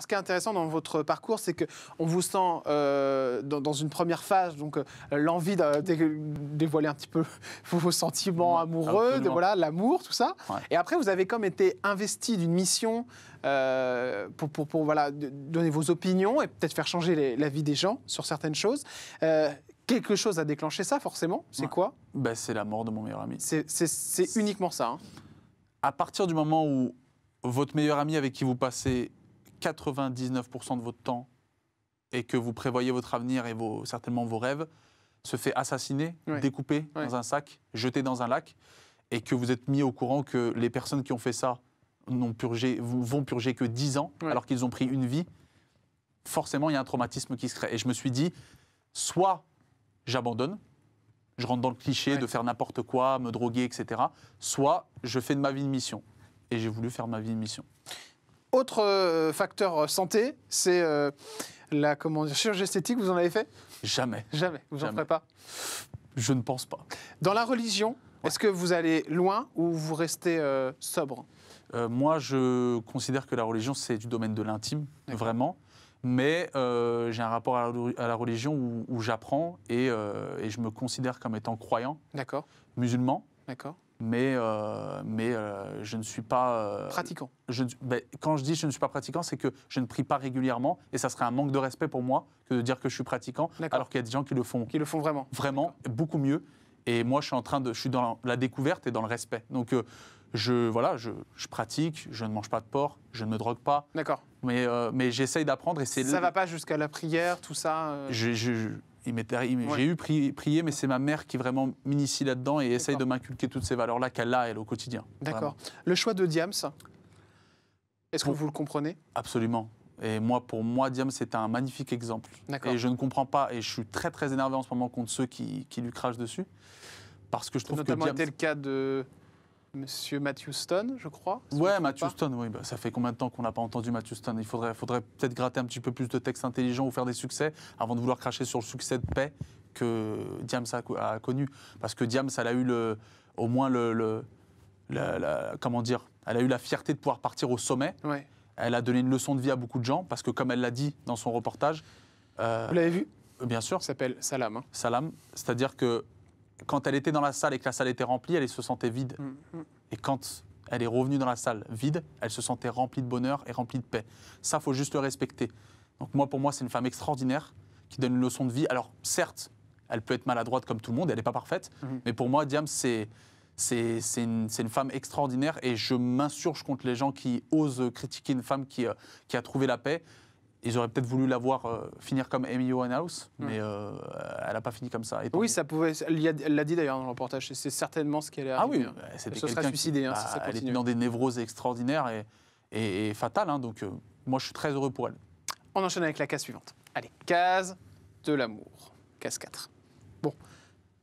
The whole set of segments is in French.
Ce qui est intéressant dans votre parcours, c'est qu'on vous sent euh, dans, une première phase, donc euh, l'envie de, dévoiler un petit peu vos sentiments mm, amoureux, de, voilà l'amour, tout ça. Et après, vous avez comme été investi d'une mission euh, pour, pour, voilà donner vos opinions et peut-être faire changer la vie des gens sur certaines choses. Quelque chose a déclenché ça, forcément. C'est quoi ben, C'est la mort de mon meilleur ami. C'est uniquement ça. Hein. À partir du moment où votre meilleur ami avec qui vous passez 99% de votre temps et que vous prévoyez votre avenir et vos, certainement vos rêves, se fait assassiner, découper dans un sac, jeter dans un lac, et que vous êtes mis au courant que les personnes qui ont fait ça n'ont purgé, vont purger que 10 ans, alors qu'ils ont pris une vie, forcément, il y a un traumatisme qui se crée. Et je me suis dit, soit j'abandonne, je rentre dans le cliché de faire n'importe quoi, me droguer, etc., soit je fais de ma vie une mission. Et j'ai voulu faire ma vie une mission. Autre euh, facteur euh, santé, c'est euh, la comment, chirurgie esthétique. Vous en avez fait Jamais. Jamais. Vous n'en ferez pas Je ne pense pas. Dans la religion, est-ce que vous allez loin ou vous restez sobre Moi, je considère que la religion, c'est du domaine de l'intime, vraiment. Mais j'ai un rapport à la, religion où, j'apprends et, et je me considère comme étant croyant, musulman. D'accord mais, euh, mais euh, je ne suis pas... Euh, pratiquant. Je, ben, quand je dis je ne suis pas pratiquant, c'est que je ne prie pas régulièrement, et ça serait un manque de respect pour moi que de dire que je suis pratiquant, alors qu'il y a des gens qui le font. Qui le font vraiment. Vraiment, beaucoup mieux. Et moi, je suis en train de... Je suis dans la, découverte et dans le respect. Donc, je, voilà, je, pratique, je ne mange pas de porc, je ne me drogue pas. D'accord. Mais, mais j'essaye d'apprendre, et c'est... Ça ne va pas jusqu'à la prière, tout ça je, j'ai eu prié, mais c'est ma mère qui vraiment m'initie là-dedans et essaye de m'inculquer toutes ces valeurs-là qu'elle a, elle, au quotidien. D'accord. Le choix de Diams, est-ce que vous le comprenez Absolument. Et moi, pour moi, Diams, c'est un magnifique exemple. Et je ne comprends pas, et je suis très très énervé en ce moment contre ceux qui, lui crachent dessus. Parce que je trouve que notamment le cas de Monsieur Matthew Stone, je crois. ouais, Matthew oui. Bah, ça fait combien de temps qu'on n'a pas entendu Matthew Stone Il faudrait, faudrait peut-être gratter un petit peu plus de textes intelligents ou faire des succès avant de vouloir cracher sur le succès de paix que Diams a, connu. Parce que Diams, elle a eu le, au moins le, comment dire, elle a eu la fierté de pouvoir partir au sommet. Elle a donné une leçon de vie à beaucoup de gens parce que, comme elle l'a dit dans son reportage, euh, vous l'avez vu Bien sûr. Ça s'appelle Salam. Hein. Salam, c'est-à-dire que quand elle était dans la salle et que la salle était remplie, elle se sentait vide. Mm, mm. Et quand elle est revenue dans la salle vide, elle se sentait remplie de bonheur et remplie de paix. Ça, faut juste le respecter. Donc moi, pour moi, c'est une femme extraordinaire qui donne une leçon de vie. Alors certes, elle peut être maladroite comme tout le monde, elle n'est pas parfaite, mm. mais pour moi, Diam, c'est une, femme extraordinaire et je m'insurge contre les gens qui osent critiquer une femme qui euh, a trouvé la paix. Ils auraient peut-être voulu la voir euh, finir comme Amy Winehouse, hmm. mais euh, elle n'a pas fini comme ça. Oui, ça pouvait. Elle l'a dit d'ailleurs dans le reportage. C'est certainement ce qu'elle a. Ah oui, bah, elle se serait suicidée. Hein, bah, elle est dans des névroses extraordinaires et, fatales. Hein, donc, euh, moi, je suis très heureux pour elle. On enchaîne avec la case suivante. Allez, case de l'amour. Case 4. Bon.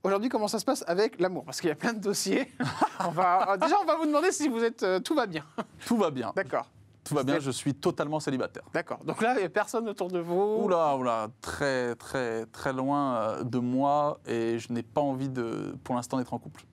Aujourd'hui, comment ça se passe avec l'amour Parce qu'il y a plein de dossiers. on va, déjà, on va vous demander si vous êtes. tout va bien. Tout va bien. D'accord. Tout va bien, je suis totalement célibataire. D'accord. Donc là, il n'y a personne autour de vous Oula, oula, très, très, très loin euh, de moi et je n'ai pas envie de, pour l'instant d'être en couple.